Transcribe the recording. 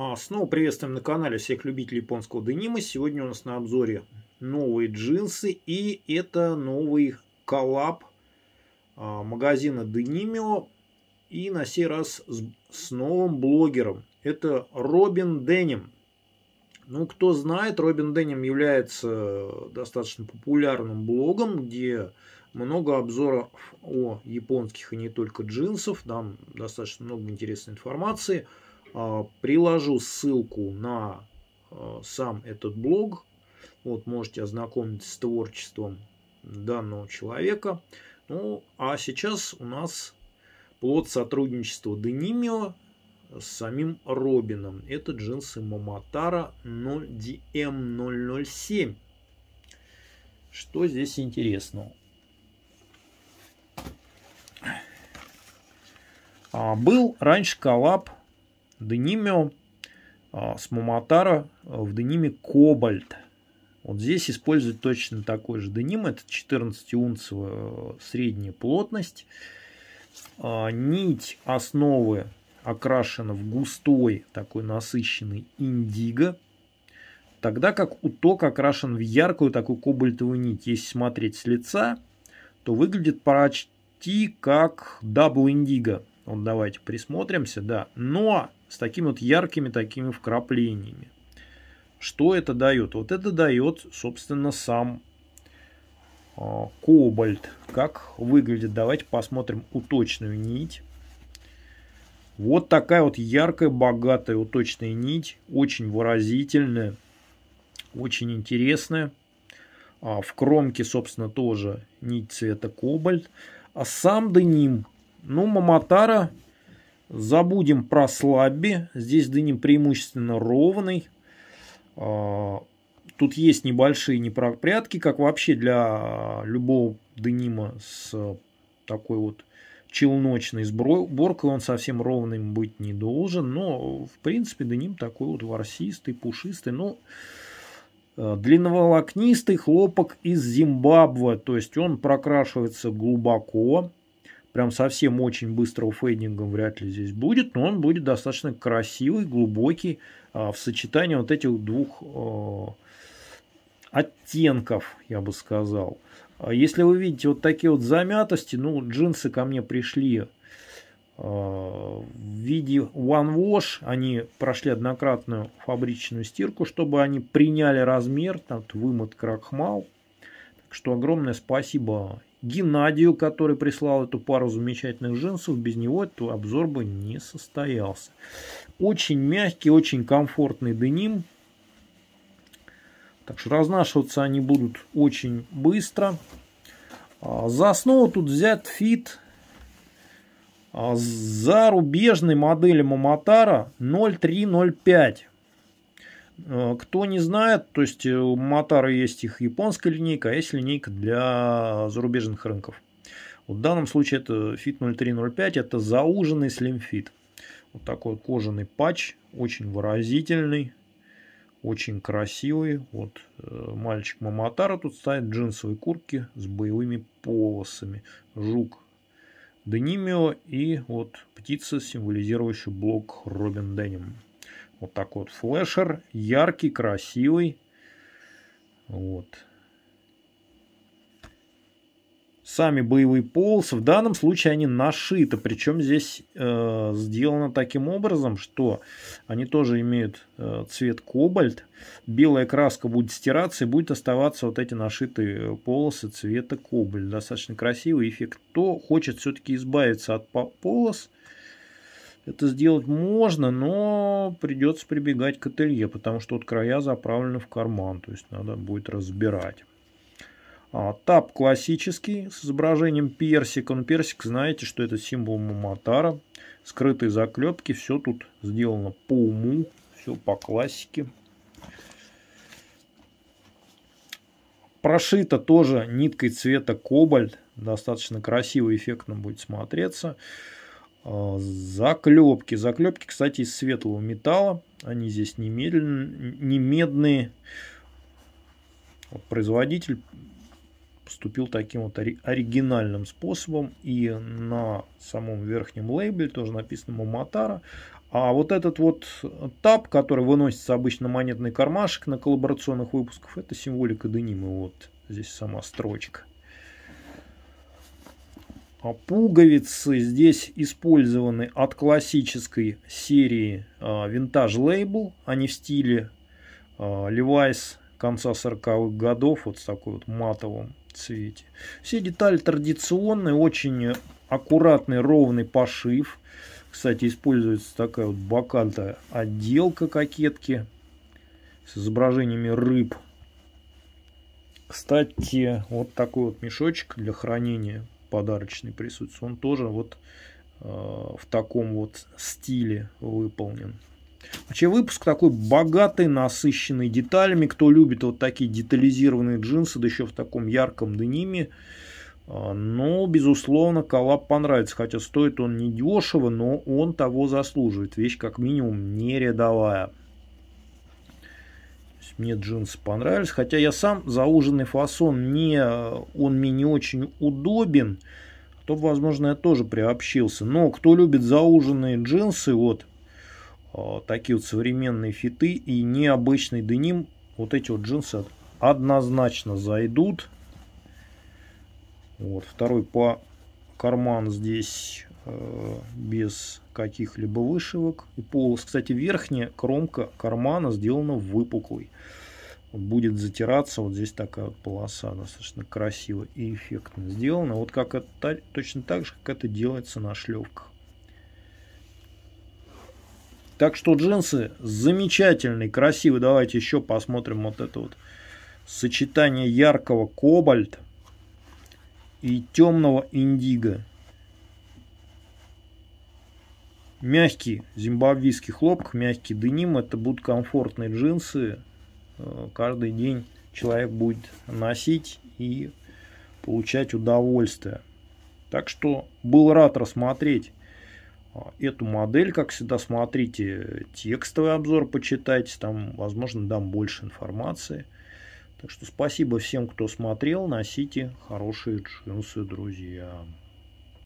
А, снова приветствуем на канале всех любителей японского денима. Сегодня у нас на обзоре новые джинсы и это новый коллаб а, магазина Денимио и на сей раз с, с новым блогером. Это Робин Деним. Ну, кто знает, Робин Деним является достаточно популярным блогом, где много обзоров о японских и а не только джинсов, там достаточно много интересной информации – а, приложу ссылку на а, сам этот блог. Вот можете ознакомиться с творчеством данного человека. Ну, а сейчас у нас плод сотрудничества Денимио с самим Робином. Это джинсы Маматара эм 0DM007. Что здесь интересного? А, был раньше коллаб Денимио а, с муматара в дениме кобальт. Вот здесь используют точно такой же деним. Это 14-унцевая а, средняя плотность. А, нить основы окрашена в густой, такой насыщенный индиго. Тогда как уток окрашен в яркую такую кобальтовую нить. Если смотреть с лица, то выглядит почти как дабл индиго. Вот давайте присмотримся, да. Но с такими вот яркими такими вкраплениями. Что это дает? Вот это дает, собственно, сам а, кобальт. Как выглядит? Давайте посмотрим уточную нить. Вот такая вот яркая, богатая уточная нить. Очень выразительная, очень интересная. А в кромке, собственно, тоже нить цвета кобальт. А сам деним. Ну, Маматара Забудем про слабби. Здесь дыним преимущественно ровный. А, тут есть небольшие непропрядки, как вообще для любого денима с такой вот челночной сборкой. Он совсем ровным быть не должен. Но, в принципе, деним такой вот ворсистый, пушистый. Но э, длинноволокнистый хлопок из Зимбабве. То есть он прокрашивается глубоко прям совсем очень быстрого фейдинга вряд ли здесь будет, но он будет достаточно красивый, глубокий а, в сочетании вот этих двух э, оттенков, я бы сказал. А если вы видите вот такие вот замятости, ну, джинсы ко мне пришли э, в виде One Wash, они прошли однократную фабричную стирку, чтобы они приняли размер, там, вымыт крахмал. Так что огромное спасибо Геннадию, который прислал эту пару замечательных джинсов. Без него этот обзор бы не состоялся. Очень мягкий, очень комфортный деним. Так что разнашиваться они будут очень быстро. А, за основу тут взят фит а, зарубежной модели Маматара 0305. Э, кто не знает, то есть э, у Матара есть их японская линейка, а есть линейка для зарубежных рынков. Вот в данном случае это Fit 0305, это зауженный Slim Fit. Вот такой кожаный патч, очень выразительный, очень красивый. Вот э, мальчик Маматара тут ставит джинсовые куртки с боевыми полосами. Жук Денимио и вот птица, символизирующая блок Робин Деним. Вот такой вот флешер. Яркий, красивый. Вот. Сами боевые полосы, в данном случае они нашиты, причем здесь э, сделано таким образом, что они тоже имеют э, цвет кобальт, белая краска будет стираться и будет оставаться вот эти нашитые полосы цвета кобальт, достаточно красивый эффект. Кто хочет все-таки избавиться от полос, э, это сделать можно, но придется прибегать к ателье, потому что вот края заправлены в карман, то есть надо будет разбирать. А, тап классический с изображением персика. Ну, персик, знаете, что это символ Маматара. Скрытые заклепки, все тут сделано по уму, все по классике. Прошито тоже ниткой цвета кобальт. Достаточно красиво и эффектно будет смотреться. А, заклепки. Заклепки, кстати, из светлого металла. Они здесь не, медленно, не медные. производитель поступил таким вот оригинальным способом. И на самом верхнем лейбле тоже написано Маматара. А вот этот вот тап, который выносится обычно монетный кармашек на коллаборационных выпусках, это символика денима. Вот здесь сама строчка. А пуговицы здесь использованы от классической серии Vintage Label, они в стиле а, Levi's конца 40-х годов, вот в такой вот матовом цвете. Все детали традиционные, очень аккуратный ровный пошив. Кстати, используется такая вот бокальная отделка кокетки с изображениями рыб. Кстати, вот такой вот мешочек для хранения подарочный присутствует. Он тоже вот э, в таком вот стиле выполнен. Вообще выпуск такой богатый, насыщенный деталями. Кто любит вот такие детализированные джинсы, да еще в таком ярком дениме, э, но, безусловно, коллаб понравится, хотя стоит он недешево, но он того заслуживает. Вещь как минимум не рядовая мне джинсы понравились. Хотя я сам зауженный фасон, не, он мне не очень удобен. То, возможно, я тоже приобщился. Но кто любит зауженные джинсы, вот а, такие вот современные фиты и необычный деним, вот эти вот джинсы однозначно зайдут. Вот второй по карман здесь Э, без каких-либо вышивок. И полос, кстати, верхняя кромка кармана сделана выпуклой. Будет затираться вот здесь такая полоса, достаточно красиво и эффектно сделана. Вот как это, точно так же, как это делается на шлевках. Так что джинсы замечательные, красивые. Давайте еще посмотрим вот это вот сочетание яркого кобальта и темного индиго мягкий зимбабвийский хлопок, мягкий деним. Это будут комфортные джинсы. Э, каждый день человек будет носить и получать удовольствие. Так что был рад рассмотреть э, эту модель. Как всегда, смотрите текстовый обзор, почитайте. Там, возможно, дам больше информации. Так что спасибо всем, кто смотрел. Носите хорошие джинсы, друзья.